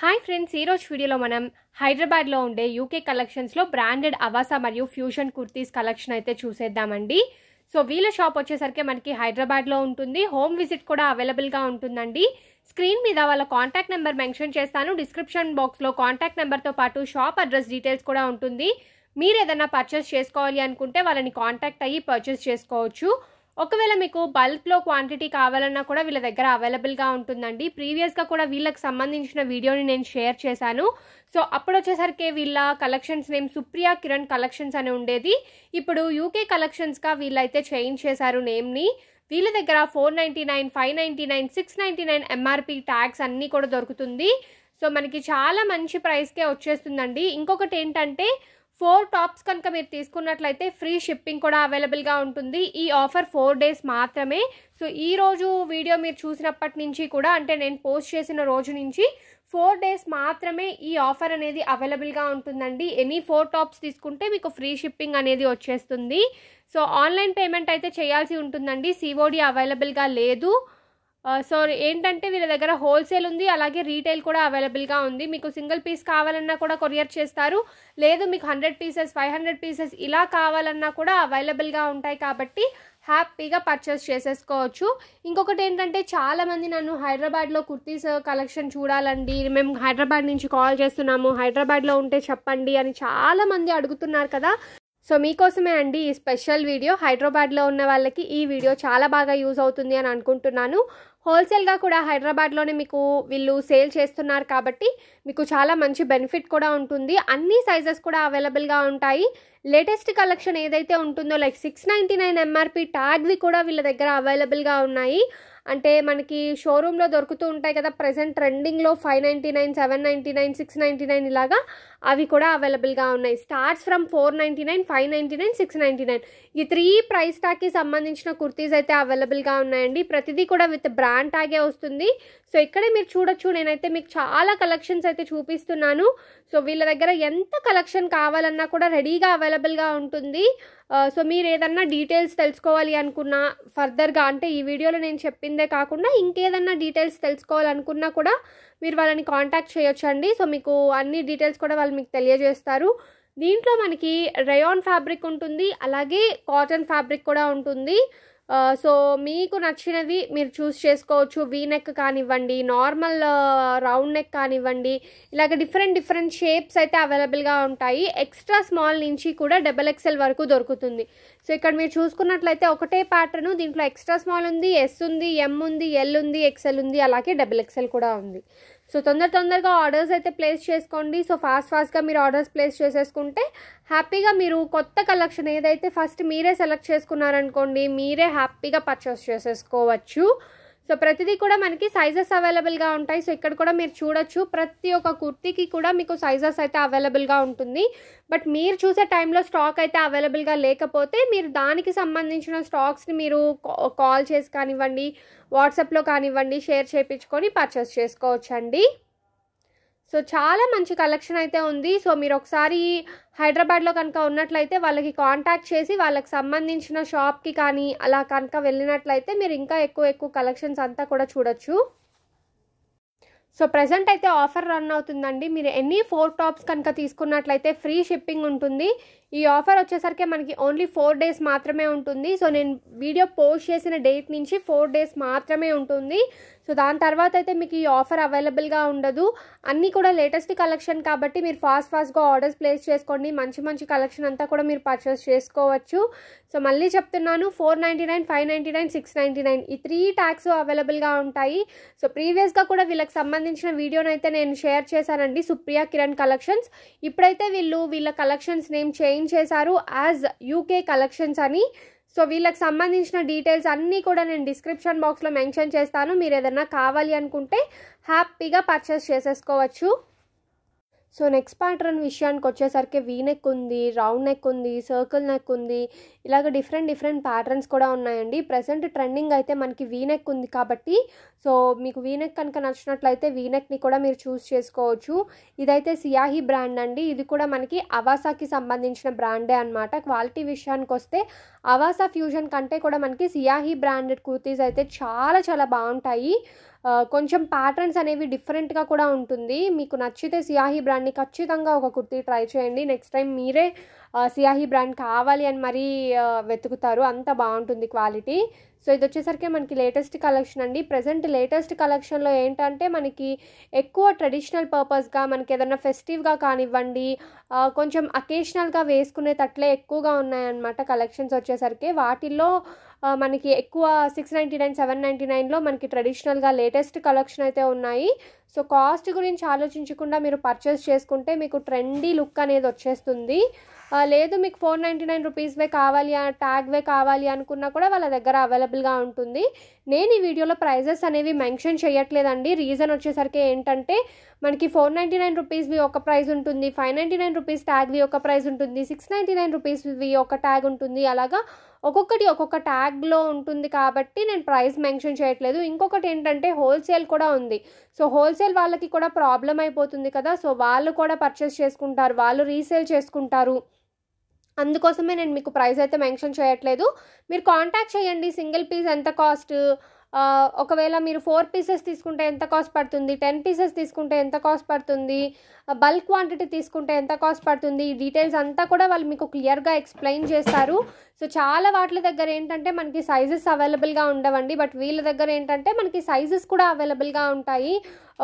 hi friends ఈరోజు వీడియోలో మనం హైదరాబాద్లో ఉండే యూకే కలెక్షన్స్లో బ్రాండెడ్ అవాసా మరియు ఫ్యూషన్ కుర్తీస్ కలెక్షన్ అయితే చూసేద్దామండి సో వీళ్ళ షాప్ వచ్చేసరికి మనకి హైదరాబాద్లో ఉంటుంది హోమ్ విజిట్ కూడా అవైలబుల్గా ఉంటుందండి స్క్రీన్ మీద వాళ్ళ కాంటాక్ట్ నెంబర్ మెన్షన్ చేస్తాను డిస్క్రిప్షన్ బాక్స్లో కాంటాక్ట్ నెంబర్తో పాటు షాప్ అడ్రస్ డీటెయిల్స్ కూడా ఉంటుంది మీరు ఏదైనా పర్చేస్ చేసుకోవాలి అనుకుంటే వాళ్ళని కాంటాక్ట్ అయ్యి పర్చేస్ చేసుకోవచ్చు ఒకవేళ మీకు బల్క్లో క్వాంటిటీ కావాలన్నా కూడా వీళ్ళ దగ్గర అవైలబుల్గా ఉంటుందండి ప్రీవియస్గా కూడా వీళ్ళకి సంబంధించిన వీడియోని నేను షేర్ చేశాను సో అప్పుడు వచ్చేసరికి వీళ్ళ collections name Supriya Kiran collections అని ఉండేది ఇప్పుడు యూకే కలెక్షన్స్గా వీళ్ళైతే చేంజ్ చేశారు నేమ్ని వీళ్ళ దగ్గర four ninety nine five ninety nine six ninety nine tags అన్నీ కూడా దొరుకుతుంది సో మనకి చాలా మంచి ప్రైస్కే వచ్చేస్తుందండి ఇంకొకటి ఏంటంటే ఫోర్ టాప్స్ కనుక మీరు తీసుకున్నట్లయితే ఫ్రీ షిప్పింగ్ కూడా అవైలబుల్గా ఉంటుంది ఈ ఆఫర్ ఫోర్ డేస్ మాత్రమే సో ఈరోజు వీడియో మీరు చూసినప్పటి నుంచి కూడా అంటే నేను పోస్ట్ చేసిన రోజు నుంచి ఫోర్ డేస్ మాత్రమే ఈ ఆఫర్ అనేది అవైలబుల్గా ఉంటుందండి ఎనీ ఫోర్ టాప్స్ తీసుకుంటే మీకు ఫ్రీ షిప్పింగ్ అనేది వచ్చేస్తుంది సో ఆన్లైన్ పేమెంట్ అయితే చేయాల్సి ఉంటుందండి సిఓడి అవైలబుల్గా లేదు సో ఏంటంటే వీళ్ళ దగ్గర హోల్సేల్ ఉంది అలాగే రీటైల్ కూడా అవైలబుల్గా ఉంది మీకు సింగిల్ పీస్ కావాలన్నా కూడా కొరియర్ చేస్తారు లేదు మీకు hundred pieces five hundred pieces ఇలా కావాలన్నా కూడా అవైలబుల్గా ఉంటాయి కాబట్టి హ్యాపీగా పర్చేస్ చేసేసుకోవచ్చు ఇంకొకటి ఏంటంటే చాలామంది నన్ను హైదరాబాద్లో కుర్తీస్ కలెక్షన్ చూడాలండి మేము హైదరాబాద్ నుంచి కాల్ చేస్తున్నాము హైదరాబాద్లో ఉంటే చెప్పండి అని చాలామంది అడుగుతున్నారు కదా సో మీకోసమే అండి ఈ స్పెషల్ వీడియో హైదరాబాద్లో ఉన్న వాళ్ళకి ఈ వీడియో చాలా బాగా యూజ్ అవుతుంది అని అనుకుంటున్నాను హోల్సేల్గా కూడా హైదరాబాద్లోనే మీకు వీళ్ళు సేల్ చేస్తున్నారు కాబట్టి మీకు చాలా మంచి బెనిఫిట్ కూడా ఉంటుంది అన్ని సైజెస్ కూడా అవైలబుల్గా ఉంటాయి లేటెస్ట్ కలెక్షన్ ఏదైతే ఉంటుందో like six ninety nine MRP ట్యాగ్వి కూడా వీళ్ళ దగ్గర అవైలబుల్గా ఉన్నాయి అంటే మనకి షోరూంలో దొరుకుతూ ఉంటాయి కదా ప్రజెంట్ ట్రెండింగ్లో five ninety nine seven ninety nine six ninety nine ఇలాగా అవి కూడా అవైలబుల్గా ఉన్నాయి starts from four ninety nine five ninety nine six ninety nine ఈ త్రీ ప్రైస్ ట్యాగ్కి సంబంధించిన కుర్తీస్ అయితే అవైలబుల్గా ఉన్నాయండి ప్రతిదీ కూడా విత్ బ్రాండ్ ట్యాగే వస్తుంది సో ఇక్కడే మీరు చూడొచ్చు నేనైతే మీకు చాలా కలెక్షన్స్ అయితే చూపిస్తున్నాను సో వీళ్ళ దగ్గర ఎంత కలెక్షన్ కావాలన్నా కూడా రెడీగా అవైలబుల్గా ఉంటుంది సో మీరు ఏదన్నా డీటెయిల్స్ తెలుసుకోవాలి అనుకున్నా ఫర్దర్గా అంటే ఈ వీడియోలో నేను చెప్పిందే కాకుండా ఇంకేదన్నా డీటెయిల్స్ తెలుసుకోవాలనుకున్నా కూడా మీరు వాళ్ళని కాంటాక్ట్ చేయొచ్చండి సో మీకు అన్ని డీటెయిల్స్ కూడా వాళ్ళు మీకు తెలియజేస్తారు దీంట్లో మనకి రయాన్ ఫ్యాబ్రిక్ ఉంటుంది అలాగే కాటన్ ఫ్యాబ్రిక్ కూడా ఉంటుంది సో మీకు నచ్చినవి మీరు చూస్ చేసుకోవచ్చు వీ నెక్ కానివ్వండి నార్మల్ రౌండ్ నెక్ కానివ్వండి ఇలాగ డిఫరెంట్ డిఫరెంట్ షేప్స్ అయితే అవైలబుల్గా ఉంటాయి ఎక్స్ట్రా స్మాల్ నుంచి కూడా డబల్ ఎక్స్ఎల్ వరకు దొరుకుతుంది సో ఇక్కడ మీరు చూసుకున్నట్లయితే ఒకటే ప్యాటర్ను దీంట్లో ఎక్స్ట్రా స్మాల్ ఉంది ఎస్ ఉంది ఎం ఉంది ఎల్ ఉంది ఎక్స్ఎల్ ఉంది అలాగే డబల్ ఎక్స్ఎల్ కూడా ఉంది సో తొందర తొందరగా ఆర్డర్స్ అయితే ప్లేస్ చేసుకోండి సో ఫాస్ట్ ఫాస్ట్గా మీరు ఆర్డర్స్ ప్లేస్ చేసేసుకుంటే హ్యాపీగా మీరు కొత్త కలెక్షన్ ఏదైతే ఫస్ట్ మీరే సెలెక్ట్ చేసుకున్నారనుకోండి మీరే హ్యాపీగా పర్చేస్ చేసేసుకోవచ్చు సో ప్రతిదీ కూడా మనకి సైజెస్ అవైలబుల్గా ఉంటాయి సో ఇక్కడ కూడా మీరు చూడొచ్చు ప్రతి ఒక్క కుర్తీకి కూడా మీకు సైజెస్ అయితే అవైలబుల్గా ఉంటుంది బట్ మీరు చూసే టైంలో స్టాక్ అయితే అవైలబుల్గా లేకపోతే మీరు దానికి సంబంధించిన స్టాక్స్ని మీరు కాల్ చేసి కానివ్వండి వాట్సాప్లో కానివ్వండి షేర్ చేయించుకొని పర్చేస్ చేసుకోవచ్చండి సో చాలా మంచి కలెక్షన్ అయితే ఉంది సో మీరు ఒకసారి హైదరాబాద్లో కనుక ఉన్నట్లయితే వాళ్ళకి కాంటాక్ట్ చేసి వాళ్ళకి సంబంధించిన షాప్కి కానీ అలా కనుక వెళ్ళినట్లయితే మీరు ఇంకా ఎక్కువ ఎక్కువ కలెక్షన్స్ అంతా కూడా చూడొచ్చు సో ప్రజెంట్ అయితే ఆఫర్ రన్ అవుతుందండి మీరు ఎన్ని ఫోర్ టాప్స్ కనుక తీసుకున్నట్లయితే ఫ్రీ షిప్పింగ్ ఉంటుంది ఈ ఆఫర్ వచ్చేసరికి మనకి ఓన్లీ ఫోర్ డేస్ మాత్రమే ఉంటుంది సో నేను వీడియో పోస్ట్ చేసిన డేట్ నుంచి ఫోర్ డేస్ మాత్రమే ఉంటుంది సో దాని తర్వాత అయితే మీకు ఈ ఆఫర్ అవైలబుల్గా ఉండదు అన్నీ కూడా లేటెస్ట్ కలెక్షన్ కాబట్టి మీరు ఫాస్ట్ ఫాస్ట్గా ఆర్డర్స్ ప్లేస్ చేసుకోండి మంచి మంచి కలెక్షన్ అంతా కూడా మీరు పర్చేస్ చేసుకోవచ్చు సో మళ్ళీ చెప్తున్నాను four ninety nine five ninety nine six ninety nine ఈ త్రీ ట్యాక్స్ అవైలబుల్గా ఉంటాయి సో ప్రీవియస్గా కూడా వీళ్ళకి సంబంధించిన వీడియోనైతే నేను షేర్ చేశానండి సుప్రియా కిరణ్ కలెక్షన్స్ ఇప్పుడైతే వీళ్ళు వీళ్ళ కలెక్షన్స్ నేమ్ చేయ క్లెయిమ్ చేశారు యాజ్ యూకే కలెక్షన్స్ అని సో వీళ్ళకి సంబంధించిన డీటెయిల్స్ అన్నీ కూడా నేను డిస్క్రిప్షన్ బాక్స్లో మెన్షన్ చేస్తాను మీరు ఏదైనా కావాలి అనుకుంటే హ్యాపీగా పర్చేస్ చేసేసుకోవచ్చు సో నెక్స్ట్ ప్యాటర్న్ విషయానికి వచ్చేసరికి వీ నెక్ ఉంది రౌండ్ నెక్ ఉంది సర్కిల్ నెక్ ఉంది ఇలాగ డిఫరెంట్ డిఫరెంట్ ప్యాటర్న్స్ కూడా ఉన్నాయండి ప్రజెంట్ ట్రెండింగ్ అయితే మనకి వీ నెక్ ఉంది కాబట్టి సో మీకు వీ నెక్ కనుక నచ్చినట్లయితే వీ నెక్ని కూడా మీరు చూస్ చేసుకోవచ్చు ఇదైతే సియాహి బ్రాండ్ అండి ఇది కూడా మనకి అవాసాకి సంబంధించిన బ్రాండే అనమాట క్వాలిటీ విషయానికి వస్తే అవాసా ఫ్యూజన్ కంటే కూడా మనకి సియాహి బ్రాండెడ్ కుర్తీస్ అయితే చాలా చాలా బాగుంటాయి కొంచెం ప్యాటర్న్స్ అనేవి డిఫరెంట్గా కూడా ఉంటుంది మీకు నచ్చితే సియాహీ బ్రాండ్ని ఖచ్చితంగా ఒక కుర్తీ ట్రై చేయండి నెక్స్ట్ టైం మీరే సియాహీ బ్రాండ్ కావాలి అని మరీ వెతుకుతారు అంత బాగుంటుంది క్వాలిటీ సో ఇది వచ్చేసరికి మనకి లేటెస్ట్ కలెక్షన్ అండి ప్రజెంట్ లేటెస్ట్ కలెక్షన్లో ఏంటంటే మనకి ఎక్కువ ట్రెడిషనల్ పర్పస్గా మనకి ఏదైనా ఫెస్టివ్గా కానివ్వండి కొంచెం అకేషనల్గా వేసుకునే తట్లే ఎక్కువగా ఉన్నాయన్నమాట కలెక్షన్స్ వచ్చేసరికి వాటిల్లో మనకి ఎక్కువ six ninety nine seven ninety నైన్లో మనకి ట్రెడిషనల్గా లేటెస్ట్ కలెక్షన్ అయితే ఉన్నాయి సో కాస్ట్ గురించి ఆలోచించకుండా మీరు పర్చేస్ చేసుకుంటే మీకు ట్రెండీ లుక్ అనేది వచ్చేస్తుంది లేదు మీకు ఫోర్ నైంటీ నైన్ రూపీస్వే కావాలి ట్యాగ్వే కావాలి అనుకున్నా కూడా వాళ్ళ దగ్గర అవైలబుల్గా ఉంటుంది నేను ఈ వీడియోలో ప్రైజెస్ అనేవి మెన్షన్ చేయట్లేదండి రీజన్ వచ్చేసరికి ఏంటంటే మనకి ఫోర్ నైంటీ నైన్ రూపీస్వి ఒక ప్రైజ్ ఉంటుంది ఫైవ్ నైంటీ నైన్ రూపీస్ ట్యాగ్వి ఒక ప్రైజ్ ఉంటుంది సిక్స్ నైంటీ నైన్ రూపీస్వి ఒక ట్యాగ్ ఉంటుంది అలాగా ఒక్కొక్కటి ఒక్కొక్క ట్యాగ్లో ఉంటుంది కాబట్టి నేను ప్రైస్ మెన్షన్ చేయట్లేదు ఇంకొకటి ఏంటంటే హోల్సేల్ కూడా ఉంది సో హోల్సేల్ వాళ్ళకి కూడా ప్రాబ్లం అయిపోతుంది కదా సో వాళ్ళు కూడా పర్చేస్ చేసుకుంటారు వాళ్ళు రీసేల్ చేసుకుంటారు అందుకోసమే నేను మీకు ప్రైస్ అయితే మెన్షన్ చేయట్లేదు మీరు కాంటాక్ట్ చేయండి సింగిల్ పీస్ ఎంత కాస్ట్ ఒకవేళ మీరు ఫోర్ పీసెస్ తీసుకుంటే ఎంత కాస్ట్ పడుతుంది టెన్ పీసెస్ తీసుకుంటే ఎంత కాస్ట్ పడుతుంది బల్క్ క్వాంటిటీ తీసుకుంటే ఎంత కాస్ట్ పడుతుంది డీటెయిల్స్ అంతా కూడా వాళ్ళు మీకు క్లియర్గా ఎక్స్ప్లెయిన్ చేస్తారు సో చాలా వాటి దగ్గర ఏంటంటే మనకి సైజెస్ అవైలబుల్గా ఉండవండి బట్ వీళ్ళ దగ్గర ఏంటంటే మనకి సైజెస్ కూడా అవైలబుల్గా ఉంటాయి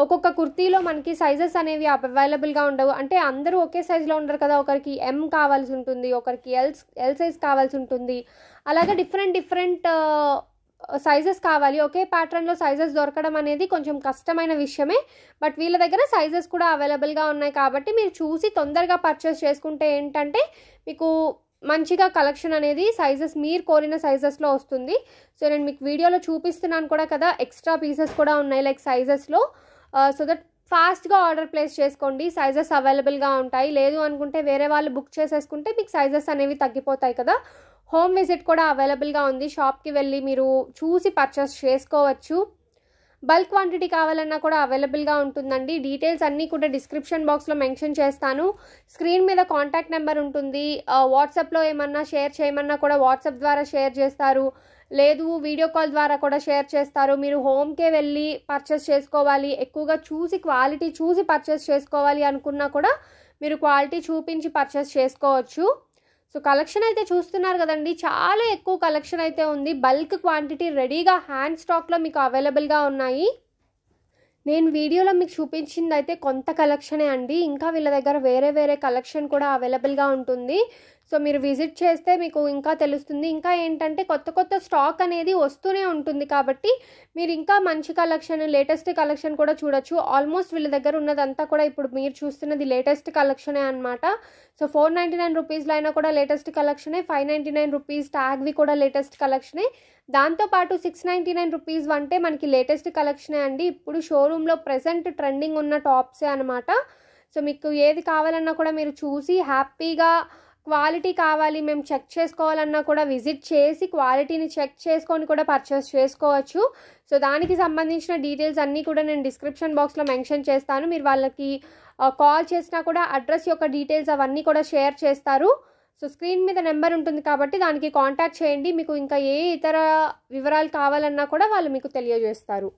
ఒక్కొక్క కుర్తీలో మనకి సైజెస్ అనేవి అవైలబుల్గా ఉండవు అంటే అందరూ ఒకే సైజులో ఉండరు కదా ఒకరికి ఎం కావాల్సి ఉంటుంది ఒకరికి ఎల్ ఎల్ సైజ్ కావాల్సి ఉంటుంది అలాగే డిఫరెంట్ డిఫరెంట్ సైజెస్ కావాలి ఒకే ప్యాటర్న్లో సైజెస్ దొరకడం అనేది కొంచెం కష్టమైన విషయమే బట్ వీళ్ళ దగ్గర సైజెస్ కూడా అవైలబుల్గా ఉన్నాయి కాబట్టి మీరు చూసి తొందరగా పర్చేస్ చేసుకుంటే ఏంటంటే మీకు మంచిగా కలెక్షన్ అనేది సైజెస్ మీరు కోరిన సైజెస్లో వస్తుంది సో నేను మీకు వీడియోలో చూపిస్తున్నాను కూడా కదా ఎక్స్ట్రా పీసెస్ కూడా ఉన్నాయి లైక్ సైజెస్లో సో దట్ ఫాస్ట్గా ఆర్డర్ ప్లేస్ చేసుకోండి సైజెస్ అవైలబుల్గా ఉంటాయి లేదు అనుకుంటే వేరే వాళ్ళు బుక్ చేసేసుకుంటే మీకు సైజెస్ అనేవి తగ్గిపోతాయి కదా హోమ్ విజిట్ కూడా అవైలబుల్గా ఉంది షాప్కి వెళ్ళి మీరు చూసి పర్చేస్ చేసుకోవచ్చు బల్క్ క్వాంటిటీ కావాలన్నా కూడా అవైలబుల్గా ఉంటుందండి డీటెయిల్స్ అన్నీ కూడా డిస్క్రిప్షన్ బాక్స్లో మెన్షన్ చేస్తాను స్క్రీన్ మీద కాంటాక్ట్ నెంబర్ ఉంటుంది వాట్సాప్లో ఏమన్నా షేర్ చేయమన్నా కూడా వాట్సాప్ ద్వారా షేర్ చేస్తారు లేదు వీడియో కాల్ ద్వారా కూడా షేర్ చేస్తారు మీరు హోమ్కే వెళ్ళి పర్చేస్ చేసుకోవాలి ఎక్కువగా చూసి క్వాలిటీ చూసి పర్చేస్ చేసుకోవాలి అనుకున్నా కూడా మీరు క్వాలిటీ చూపించి పర్చేస్ చేసుకోవచ్చు సో కలెక్షన్ అయితే చూస్తున్నారు కదండి చాలా ఎక్కువ కలెక్షన్ అయితే ఉంది బల్క్ క్వాంటిటీ రెడీగా హ్యాండ్ స్టాక్లో మీకు అవైలబుల్గా ఉన్నాయి నేను వీడియోలో మీకు చూపించింది అయితే కొంత కలెక్షనే అండి ఇంకా వీళ్ళ దగ్గర వేరే వేరే కలెక్షన్ కూడా అవైలబుల్గా ఉంటుంది సో మీరు విజిట్ చేస్తే మీకు ఇంకా తెలుస్తుంది ఇంకా ఏంటంటే కొత్త కొత్త స్టాక్ అనేది వస్తూనే ఉంటుంది కాబట్టి మీరు ఇంకా మంచి కలెక్షన్ లేటెస్ట్ కలెక్షన్ కూడా చూడొచ్చు ఆల్మోస్ట్ వీళ్ళ దగ్గర ఉన్నదంతా కూడా ఇప్పుడు మీరు చూస్తున్నది లేటెస్ట్ కలెక్షనే అనమాట సో ఫోర్ నైంటీ నైన్ రూపీస్లో అయినా కూడా లేటెస్ట్ కలెక్షనే ఫైవ్ నైంటీ నైన్ రూపీస్ ట్యాగ్వి కూడా లేటెస్ట్ కలెక్షనే దాంతోపాటు సిక్స్ నైంటీ నైన్ రూపీస్ అంటే మనకి లేటెస్ట్ కలెక్షనే అండి ఇప్పుడు షోరూంలో ప్రజెంట్ ట్రెండింగ్ ఉన్న టాప్సే అనమాట సో మీకు ఏది కావాలన్నా కూడా మీరు చూసి హ్యాపీగా క్వాలిటీ కావాలి మేము చెక్ చేసుకోవాలన్నా కూడా విజిట్ చేసి క్వాలిటీని చెక్ చేసుకొని కూడా పర్చేస్ చేసుకోవచ్చు సో దానికి సంబంధించిన డీటెయిల్స్ అన్నీ కూడా నేను డిస్క్రిప్షన్ బాక్స్లో మెన్షన్ చేస్తాను మీరు వాళ్ళకి కాల్ చేసినా కూడా అడ్రస్ యొక్క డీటెయిల్స్ అవన్నీ కూడా షేర్ చేస్తారు సో స్క్రీన్ మీద నెంబర్ ఉంటుంది కాబట్టి దానికి కాంటాక్ట్ చేయండి మీకు ఇంకా ఏ ఇతర వివరాలు కావాలన్నా కూడా వాళ్ళు మీకు తెలియజేస్తారు